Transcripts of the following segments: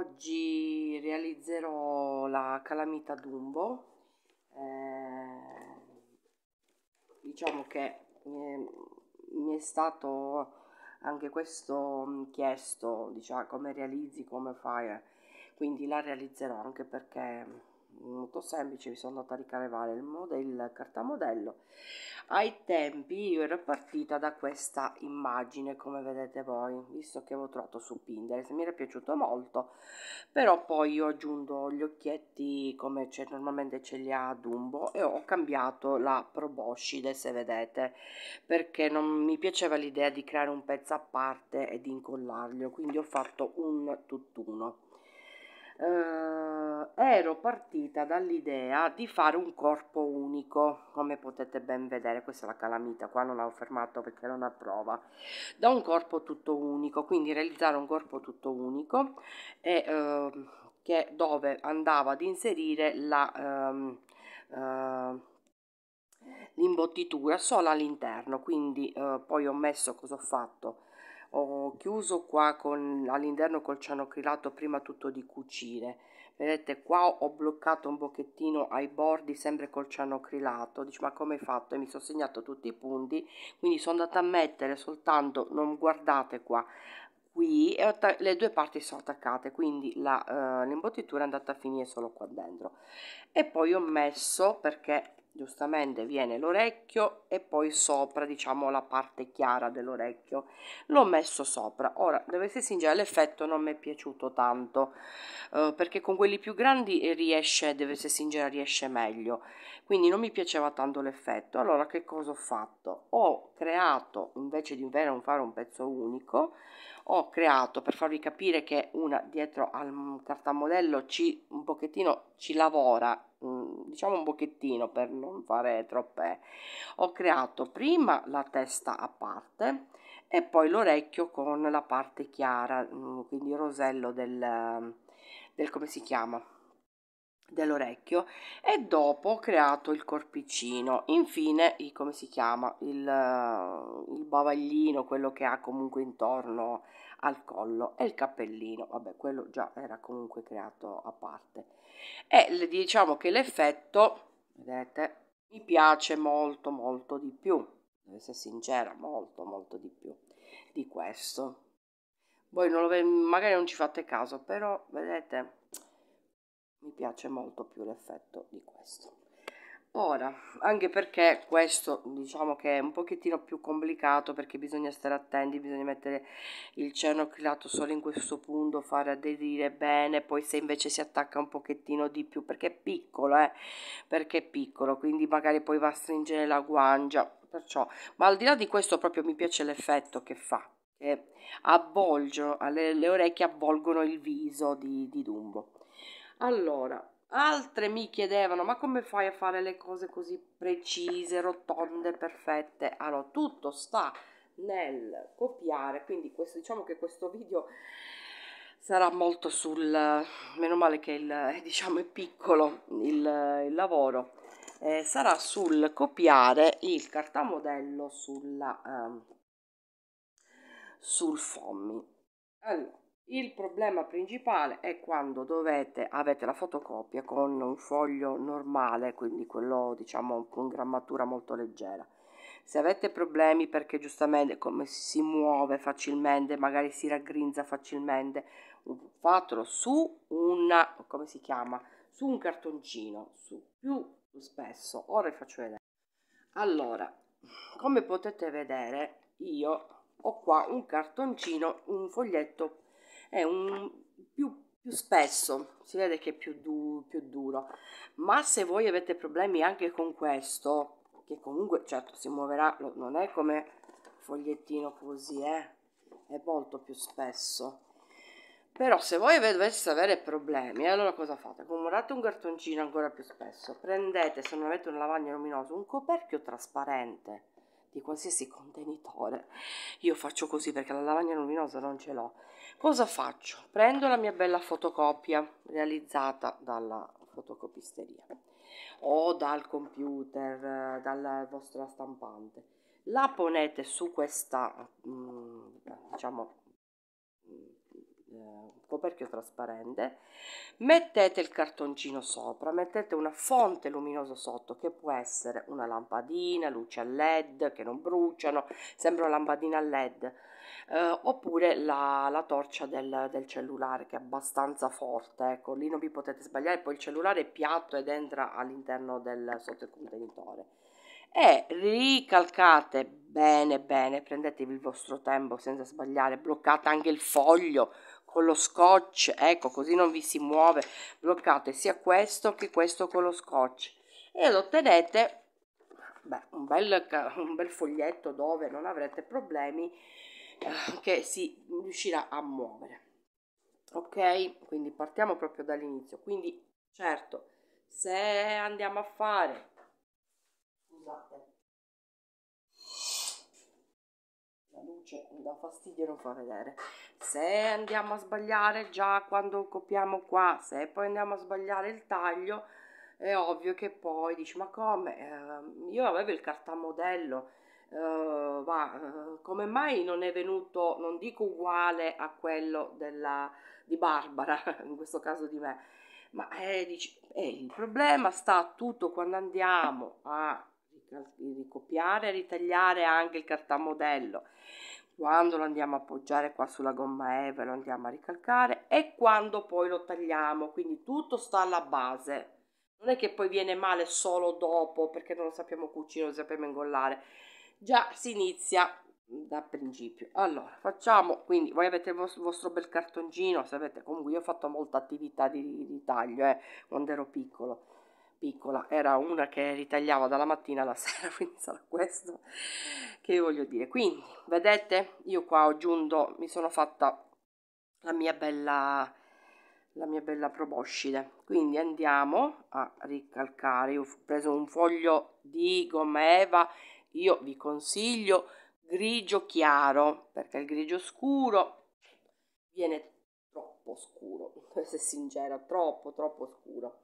oggi realizzerò la calamita Dumbo eh, diciamo che eh, mi è stato anche questo mm, chiesto diciamo come realizzi come fai quindi la realizzerò anche perché molto semplice mi sono andata a ricaricare il, il cartamodello ai tempi io ero partita da questa immagine come vedete voi visto che avevo trovato su Pinterest mi era piaciuto molto però poi ho aggiunto gli occhietti come c'è normalmente ce li ha Dumbo e ho cambiato la proboscide se vedete perché non mi piaceva l'idea di creare un pezzo a parte e di incollarglielo, quindi ho fatto un tutt'uno eh, ero partita dall'idea di fare un corpo unico, come potete ben vedere, questa è la calamita, qua non l'ho fermato perché non a prova, da un corpo tutto unico, quindi realizzare un corpo tutto unico e, eh, che, dove andava ad inserire la... Ehm, ehm l'imbottitura solo all'interno quindi eh, poi ho messo cosa ho fatto ho chiuso qua con all'interno col cianocrilato prima tutto di cucire vedete qua ho bloccato un pochettino ai bordi sempre col cianocrilato dice ma come hai fatto e mi sono segnato tutti i punti quindi sono andata a mettere soltanto non guardate qua qui e le due parti sono attaccate quindi eh, l'imbottitura uh, è andata a finire solo qua dentro e poi ho messo perché giustamente viene l'orecchio e poi sopra diciamo la parte chiara dell'orecchio l'ho messo sopra ora devo essere sincera l'effetto non mi è piaciuto tanto eh, perché con quelli più grandi riesce deve essere sincera riesce meglio quindi non mi piaceva tanto l'effetto allora che cosa ho fatto ho creato invece di fare un pezzo unico ho creato per farvi capire che una dietro al cartamodello ci un pochettino ci lavora Mm, diciamo un pochettino per non fare troppe ho creato prima la testa a parte e poi l'orecchio con la parte chiara mm, quindi il rosello del, del come si chiama dell'orecchio e dopo ho creato il corpicino infine il come si chiama il, il bavaglino quello che ha comunque intorno al collo e il cappellino, vabbè quello già era comunque creato a parte e diciamo che l'effetto, vedete, mi piace molto molto di più, devo essere sincera, molto molto di più di questo. Voi non lo, magari non ci fate caso, però vedete, mi piace molto più l'effetto di questo ora anche perché questo diciamo che è un pochettino più complicato perché bisogna stare attenti bisogna mettere il cerno acrilato solo in questo punto fare aderire bene poi se invece si attacca un pochettino di più perché è piccolo eh, perché è piccolo quindi magari poi va a stringere la guancia perciò ma al di là di questo proprio mi piace l'effetto che fa che avvolge le, le orecchie avvolgono il viso di, di Dumbo allora Altre mi chiedevano, ma come fai a fare le cose così precise, rotonde, perfette? Allora, tutto sta nel copiare, quindi questo, diciamo che questo video sarà molto sul... meno male che il, eh, diciamo, è piccolo il, il lavoro, eh, sarà sul copiare il cartamodello sulla, eh, sul FOMI. Allora, il problema principale è quando dovete, avete la fotocopia con un foglio normale, quindi quello diciamo con grammatura molto leggera. Se avete problemi perché giustamente come si muove facilmente, magari si raggrinza facilmente, fatelo su una, come si chiama? Su un cartoncino, su più spesso. Ora vi faccio vedere. Allora, come potete vedere, io ho qua un cartoncino, un foglietto è un più, più spesso, si vede che è più, du- più duro, ma se voi avete problemi anche con questo, che comunque certo si muoverà, non è come fogliettino così, eh? è molto più spesso. Però se voi doveste avere problemi, allora cosa fate? Comprate un cartoncino ancora più spesso, prendete, se non avete una lavagna luminosa, un coperchio trasparente di qualsiasi contenitore. Io faccio così perché la lavagna luminosa non ce l'ho. Cosa faccio? Prendo la mia bella fotocopia realizzata dalla fotocopisteria o dal computer, dalla vostra stampante. La ponete su questa, mm, diciamo, mm, eh, coperchio trasparente, mettete il cartoncino sopra, mettete una fonte luminosa sotto che può essere una lampadina, luce a led che non bruciano, sembra una lampadina a led, eh, oppure la, la torcia del, del, cellulare che è abbastanza forte, ecco, lì non vi potete sbagliare, poi il cellulare è piatto ed entra all'interno del sotto il contenitore. E ricalcate bene bene, prendetevi il vostro tempo senza sbagliare, bloccate anche il foglio con lo scotch, ecco così non vi si muove, bloccate sia questo che questo con lo scotch ed ottenete beh, un, bel, un bel foglietto dove non avrete problemi Ah, che si riuscirà a muovere. Ok? Quindi partiamo proprio dall'inizio. Quindi, certo, se andiamo a fare scusate la luce mi dà fastidio e non fa vedere se andiamo a sbagliare già quando copiamo qua se poi andiamo a sbagliare il taglio è ovvio che poi dici ma come eh, io avevo il cartamodello uh, ma uh, come mai non è venuto, non dico uguale a quello della, di Barbara, in questo caso di me, ma eh, dici, eh, il problema sta tutto quando andiamo a ricopiare a ritagliare anche il cartamodello quando lo andiamo a appoggiare qua sulla gomma eva lo andiamo a ricalcare e quando poi lo tagliamo quindi tutto sta alla base non è che poi viene male solo dopo perché non lo sappiamo cucire non lo sappiamo ingollare già si inizia da principio allora facciamo quindi voi avete il vostro bel cartoncino sapete comunque io ho fatto molta attività di, di taglio eh, quando ero piccolo piccola era una che ritagliava dalla mattina alla sera quindi sarà questo che voglio dire quindi vedete io qua ho aggiunto mi sono fatta la mia bella la mia bella proboscide quindi andiamo a ricalcare io ho preso un foglio di gomma eva io vi consiglio grigio chiaro perché il grigio scuro viene troppo scuro se sincera troppo troppo scuro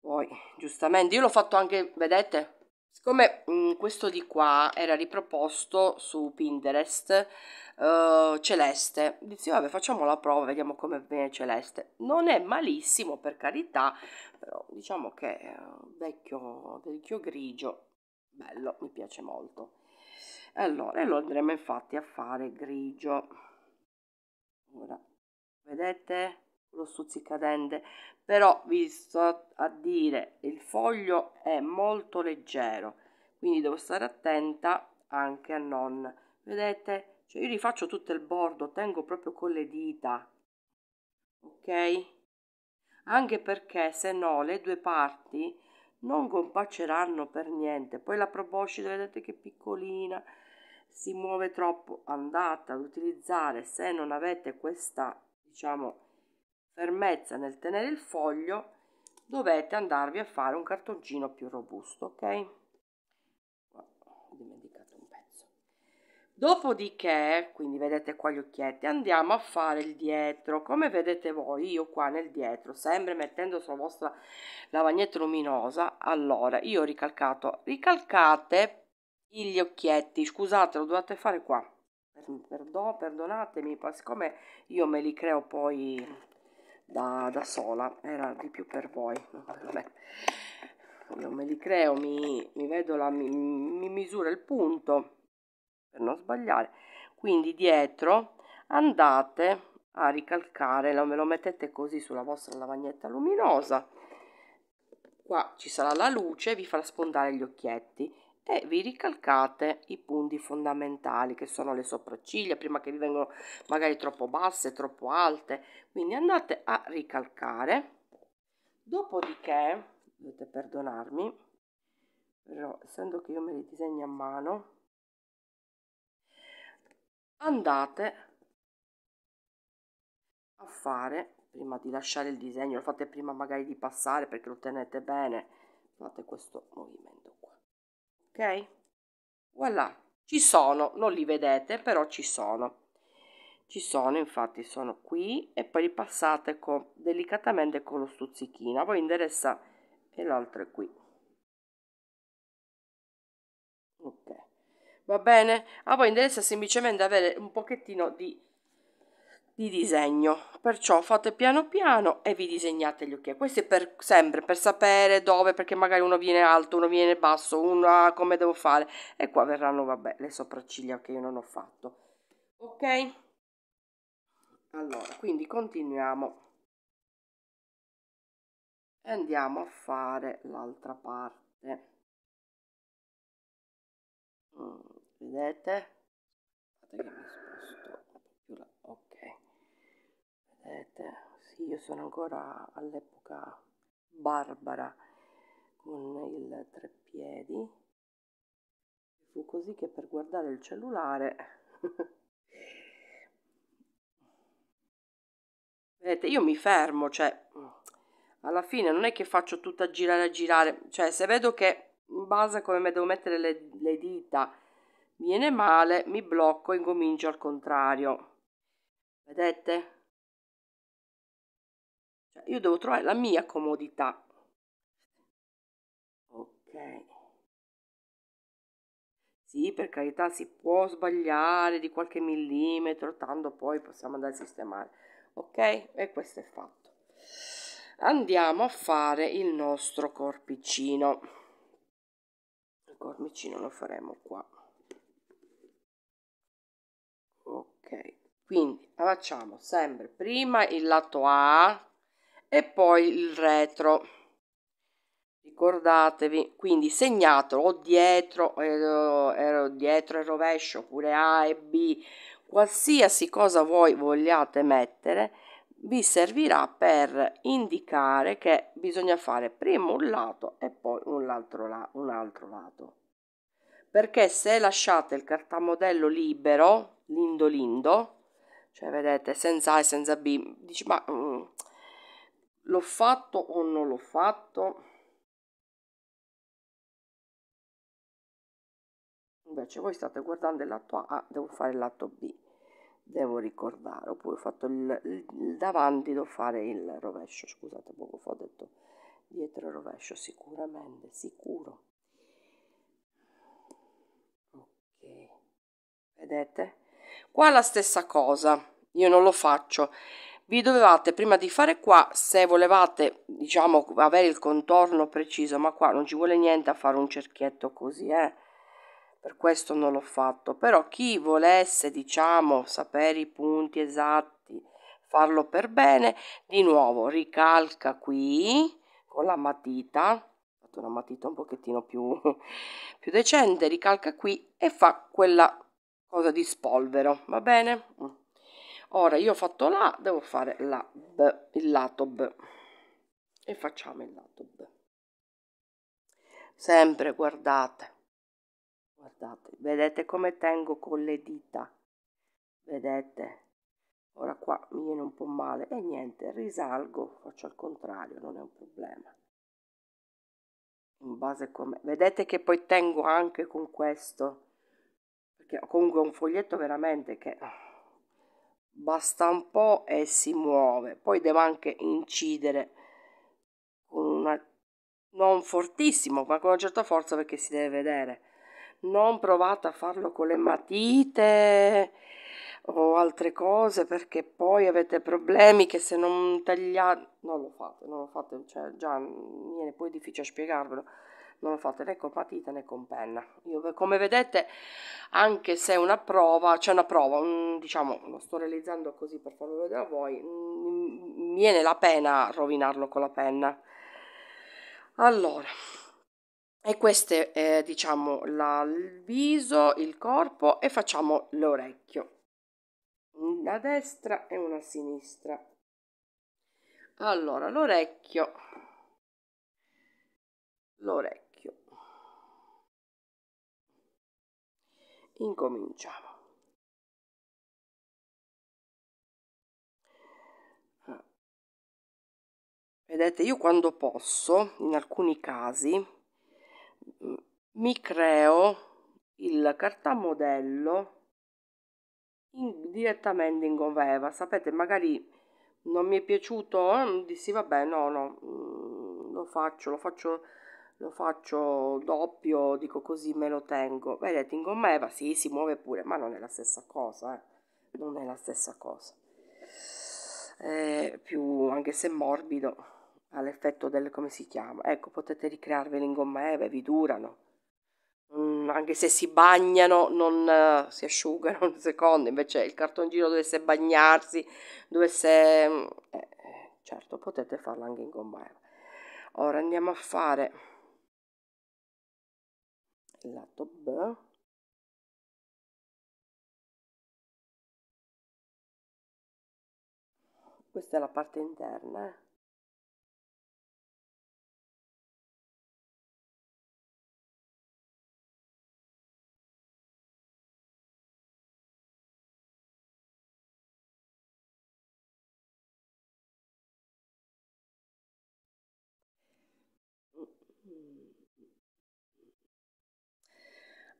poi giustamente io l'ho fatto anche vedete siccome mh, mm, questo di qua era riproposto su Pinterest uh, celeste dissi vabbè facciamo la prova vediamo come viene celeste non è malissimo per carità però diciamo che è uh, vecchio, vecchio grigio bello mi piace molto allora lo andremo infatti a fare grigio ora vedete lo stuzzicadente però vi sto a dire il foglio è molto leggero quindi devo stare attenta anche a non vedete cioè io rifaccio tutto il bordo tengo proprio con le dita ok anche perché se no le due parti non compaceranno per niente. Poi la proboscide, vedete che piccolina, si muove troppo, andata ad utilizzare se non avete questa, diciamo, fermezza nel tenere il foglio, dovete andarvi a fare un cartoncino più robusto, ok? Dopodiché, quindi vedete qua gli occhietti, andiamo a fare il dietro. Come vedete voi, io qua nel dietro, sempre mettendo sulla vostra lavagnetta luminosa, allora io ho ricalcato, ricalcate gli occhietti, scusate, lo dovete fare qua, Perdo, perdonatemi, siccome io me li creo poi da, da sola, era di più per voi, non me. Io me li creo, mi, mi vedo la, mi, mi misura il punto per non sbagliare quindi dietro andate a ricalcare lo, me lo mettete così sulla vostra lavagnetta luminosa qua ci sarà la luce vi farà sfondare gli occhietti e vi ricalcate i punti fondamentali che sono le sopracciglia prima che vi vengano magari troppo basse troppo alte quindi andate a ricalcare dopodiché dovete perdonarmi però essendo che io me li disegno a mano andate a fare prima di lasciare il disegno lo fate prima magari di passare perché lo tenete bene fate questo movimento qua ok voilà ci sono non li vedete però ci sono ci sono infatti sono qui e poi li passate con, delicatamente con lo stuzzichino a voi interessa e l'altro è qui va bene? A ah, voi interessa semplicemente avere un pochettino di, di disegno, perciò fate piano piano e vi disegnate gli occhiali. Questo è per, sempre per sapere dove, perché magari uno viene alto, uno viene basso, uno ah, come devo fare. E qua verranno, vabbè, le sopracciglia che io non ho fatto. Ok? Allora, quindi continuiamo. E andiamo a fare l'altra parte. Mm vedete aspetta che mi sposto più là ok vedete sì io sono ancora all'epoca barbara con il treppiedi fu così che per guardare il cellulare vedete io mi fermo cioè alla fine non è che faccio tutta girare a girare cioè se vedo che in base a come devo mettere le, le dita Viene male, mi blocco e incomincio al contrario. Vedete? Cioè, io devo trovare la mia comodità. Ok. Sì, per carità, si può sbagliare di qualche millimetro, tanto poi possiamo andare a sistemare. Ok? E questo è fatto. Andiamo a fare il nostro corpicino. Il corpicino lo faremo qua. quindi facciamo sempre prima il lato A e poi il retro ricordatevi quindi segnatelo o dietro eh, ero, dietro e rovescio oppure A e B qualsiasi cosa voi vogliate mettere vi servirà per indicare che bisogna fare prima un lato e poi un altro, la un altro lato perché se lasciate il cartamodello libero lindo lindo, cioè vedete, senza A e senza B, dici ma mm, l'ho fatto o non l'ho fatto? Invece voi state guardando il lato A, devo fare il lato B, devo ricordare, oppure ho fatto il, il, il davanti, devo fare il rovescio, scusate, poco fa ho detto dietro il rovescio, sicuramente, sicuro. Ok, vedete? Qua la stessa cosa, io non lo faccio. Vi dovevate prima di fare qua, se volevate, diciamo, avere il contorno preciso, ma qua non ci vuole niente a fare un cerchietto così, eh. Per questo non l'ho fatto, però chi volesse, diciamo, sapere i punti esatti, farlo per bene, di nuovo ricalca qui con la matita, una matita un pochettino più, più decente, ricalca qui e fa quella cosa di spolvero va bene mm. ora io ho fatto la devo fare la b il lato b e facciamo il lato b sempre guardate guardate vedete come tengo con le dita vedete ora qua mi viene un po' male e niente risalgo faccio al contrario non è un problema in base come vedete che poi tengo anche con questo che comunque è un foglietto veramente che basta un po' e si muove. Poi devo anche incidere con una non fortissimo, ma con una certa forza perché si deve vedere. Non provate a farlo con le matite o altre cose perché poi avete problemi che se non tagliate non lo fate, non lo fate, cioè già mi viene poi difficile spiegarvelo non lo fate né con patita né con penna. Io, come vedete, anche se è una prova, c'è cioè una prova, diciamo, lo sto realizzando così per farlo vedere a voi, mm, mi viene la pena rovinarlo con la penna. Allora, e questo è, eh, diciamo, la, il viso, il corpo e facciamo l'orecchio. Una destra e una sinistra. Allora, l'orecchio. L'orecchio Incominciamo. Ah. Vedete, io quando posso, in alcuni casi, mm, mi creo il cartamodello in, direttamente in Goveva. Sapete, magari non mi è piaciuto, eh, dissi vabbè, no, no, mm, lo faccio, lo faccio lo faccio doppio, dico così me lo tengo. Vedete, in gomma sì, si muove pure, ma non è la stessa cosa, eh. non è la stessa cosa. È eh, più, anche se morbido, ha l'effetto del, come si chiama? Ecco, potete ricrearveli in gomma eve, vi durano. Mm, anche se si bagnano, non uh, si asciugano un secondo, invece il cartongino dovesse bagnarsi, dovesse... Mm, eh, eh, certo, potete farlo anche in gomma Eva. Ora andiamo a fare lato B questa è la parte interna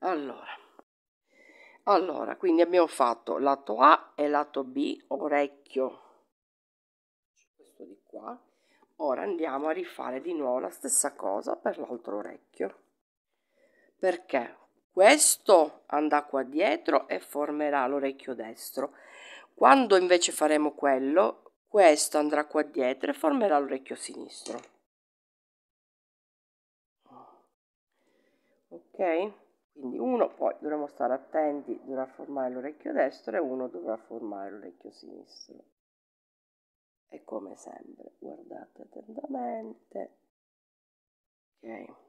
Allora, allora, quindi abbiamo fatto lato A e lato B, orecchio, questo di qua. Ora andiamo a rifare di nuovo la stessa cosa per l'altro orecchio. Perché questo andrà qua dietro e formerà l'orecchio destro. Quando invece faremo quello, questo andrà qua dietro e formerà l'orecchio sinistro. Ok? Quindi uno poi dovremo stare attenti, dovrà formare l'orecchio destro e uno dovrà formare l'orecchio sinistro. E come sempre, guardate attentamente. Ok.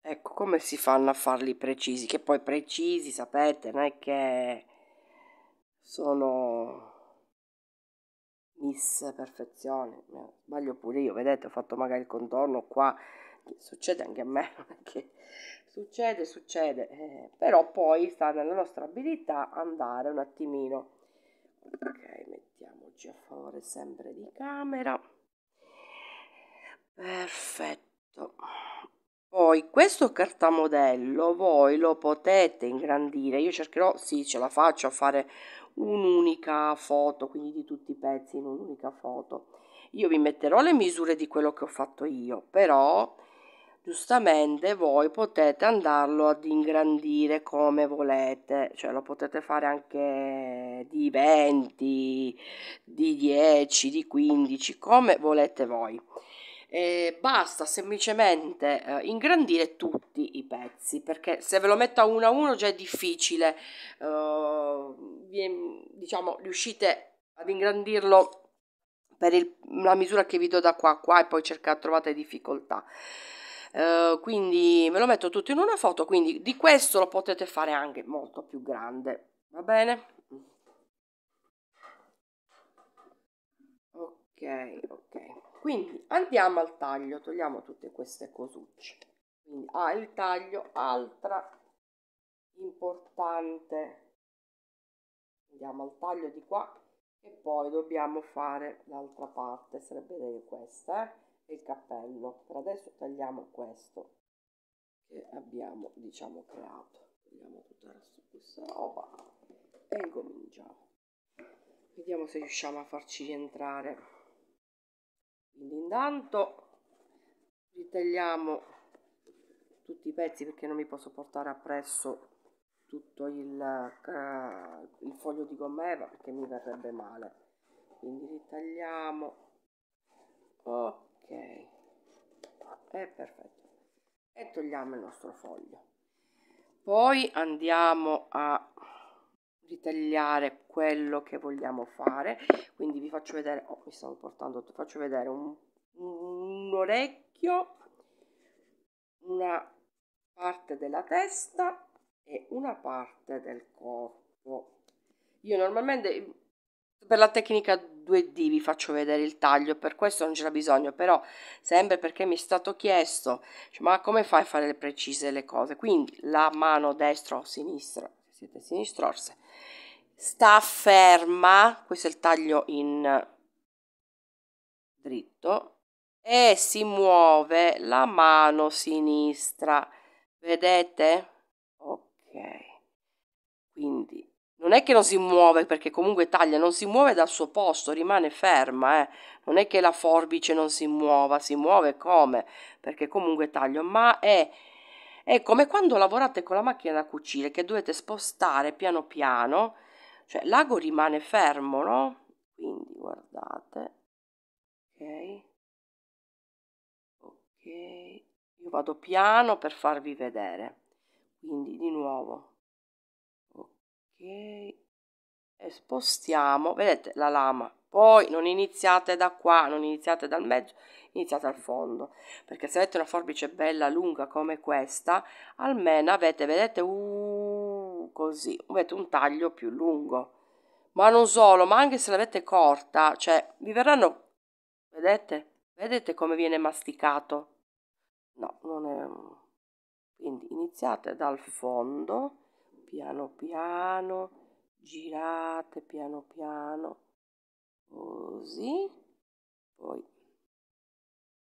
Ecco come si fanno a farli precisi, che poi precisi, sapete, non è che sono Miss Perfezione, sbaglio pure io, vedete, ho fatto magari il contorno qua, succede anche a me, perché succede, succede, eh, però poi sta nella nostra abilità andare un attimino. Ok, mettiamoci a favore sempre di camera. Perfetto. Poi questo cartamodello voi lo potete ingrandire, io cercherò, sì ce la faccio a fare un'unica foto, quindi di tutti i pezzi in un'unica foto. Io vi metterò le misure di quello che ho fatto io, però giustamente voi potete andarlo ad ingrandire come volete, cioè lo potete fare anche di 20, di 10, di 15, come volete voi eh, basta semplicemente eh, ingrandire tutti i pezzi perché se ve lo metto a uno a uno già è difficile eh, diciamo riuscite ad ingrandirlo per il, la misura che vi do da qua a qua e poi cercate trovate difficoltà Uh, quindi ve lo metto tutto in una foto quindi di questo lo potete fare anche molto più grande va bene ok ok quindi andiamo al taglio, togliamo tutte queste cosucce. Quindi ah, il taglio, altra importante. Andiamo al taglio di qua e poi dobbiamo fare l'altra parte, sarebbe questa, eh? il cappello. Per adesso tagliamo questo che abbiamo, diciamo, creato. Togliamo tutta questa roba e incominciamo. Vediamo se riusciamo a farci rientrare quindi intanto ritagliamo tutti i pezzi perché non mi posso portare appresso tutto il, uh, il foglio di gomma eva perché mi verrebbe male quindi ritagliamo ok è eh, perfetto e togliamo il nostro foglio poi andiamo a ritagliare quello che vogliamo fare quindi vi faccio vedere oh, mi stavo portando ti faccio vedere un, un orecchio una parte della testa e una parte del corpo io normalmente per la tecnica 2D vi faccio vedere il taglio, per questo non c'era bisogno, però sempre perché mi è stato chiesto, cioè, ma come fai a fare le precise le cose? Quindi la mano destra o sinistra siete a sinistra forse sta ferma questo è il taglio in dritto e si muove la mano sinistra vedete ok quindi non è che non si muove perché comunque taglia, non si muove dal suo posto, rimane ferma, eh. non è che la forbice non si muova, si muove come perché comunque taglio ma è è come quando lavorate con la macchina da cucire che dovete spostare piano piano, cioè l'ago rimane fermo, no? Quindi guardate, ok, ok, io vado piano per farvi vedere, quindi di nuovo, ok, e spostiamo, vedete la lama poi non iniziate da qua, non iniziate dal mezzo, iniziate al fondo, perché se avete una forbice bella lunga come questa, almeno avete, vedete, uh, così, avete un taglio più lungo. Ma non solo, ma anche se l'avete corta, cioè vi verranno, vedete, vedete come viene masticato? No, non è... Quindi iniziate dal fondo, piano piano, girate piano piano così, poi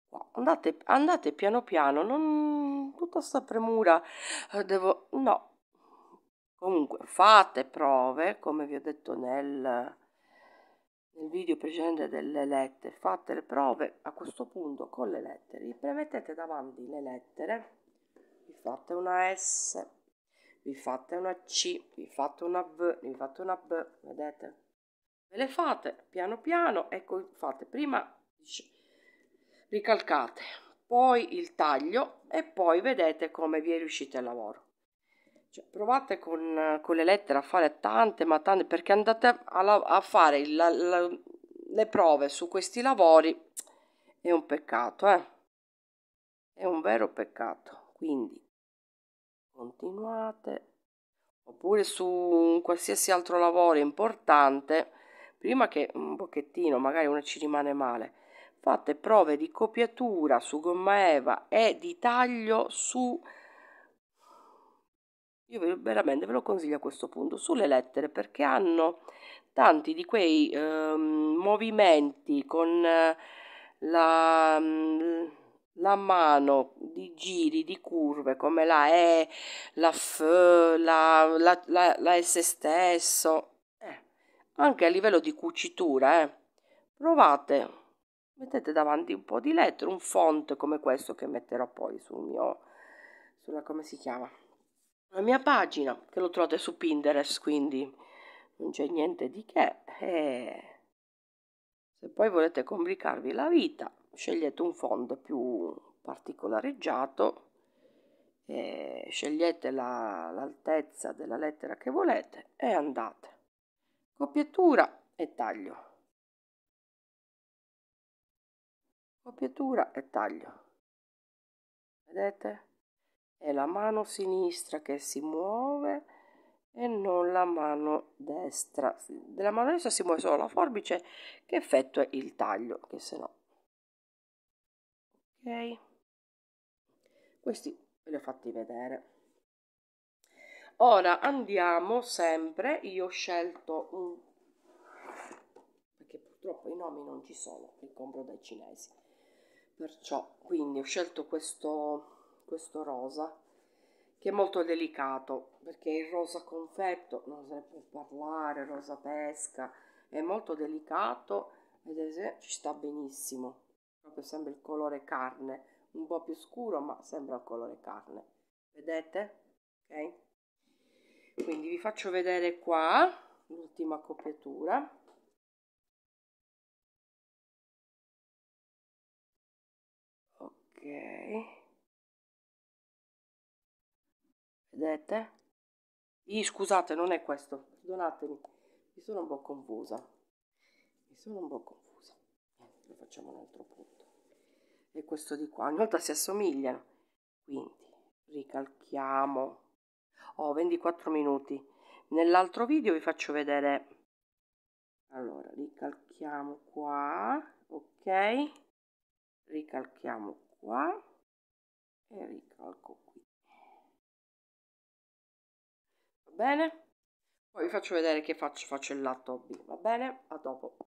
qua. Andate, andate piano piano, non tutta sta premura, eh, devo, no, comunque fate prove, come vi ho detto nel nel video precedente delle lettere fate le prove a questo punto con le lettere vi premettete davanti le lettere vi fate una S vi fate una C vi fate una V vi fate una B vedete ve le fate piano piano ecco fate prima ricalcate poi il taglio e poi vedete come vi è riuscito il lavoro cioè, provate con, con, le lettere a fare tante ma tante perché andate a, a, a fare la, la, le prove su questi lavori è un peccato eh? è un vero peccato quindi continuate oppure su un qualsiasi altro lavoro importante prima che un pochettino magari uno ci rimane male fate prove di copiatura su gomma eva e di taglio su io veramente ve lo consiglio a questo punto sulle lettere perché hanno tanti di quei eh, movimenti con eh, la, mm, la, mano di giri di curve come la E, la F, la, la, la S stesso anche a livello di cucitura, eh. Provate, mettete davanti un po' di lettera, un font come questo che metterò poi sul mio, sulla, come si chiama, la mia pagina, che lo trovate su Pinterest, quindi non c'è niente di che. E eh, se poi volete complicarvi la vita, scegliete un font più particolareggiato eh, scegliete la, l'altezza della lettera che volete e andate. Copiatura e taglio. Copiatura e taglio. Vedete? È la mano sinistra che si muove e non la mano destra. Della mano destra si muove solo la forbice che effettua il taglio, che se no. Ok? Questi ve li ho fatti vedere ora andiamo sempre io ho scelto un perché purtroppo i nomi non ci sono li compro dai cinesi perciò quindi ho scelto questo questo rosa che è molto delicato perché il rosa confetto non se ne può parlare rosa pesca è molto delicato vedete ci sta benissimo proprio sembra il colore carne un po' più scuro ma sembra il colore carne vedete ok quindi vi faccio vedere qua l'ultima copiatura ok vedete I, scusate non è questo perdonatemi mi sono un po' confusa mi sono un po' confusa lo facciamo un altro punto e questo di qua ogni volta si assomigliano quindi ricalchiamo ho 24 minuti nell'altro video vi faccio vedere allora ricalchiamo qua ok ricalchiamo qua e ricalco qui va bene poi vi faccio vedere che faccio faccio il lato B va bene a dopo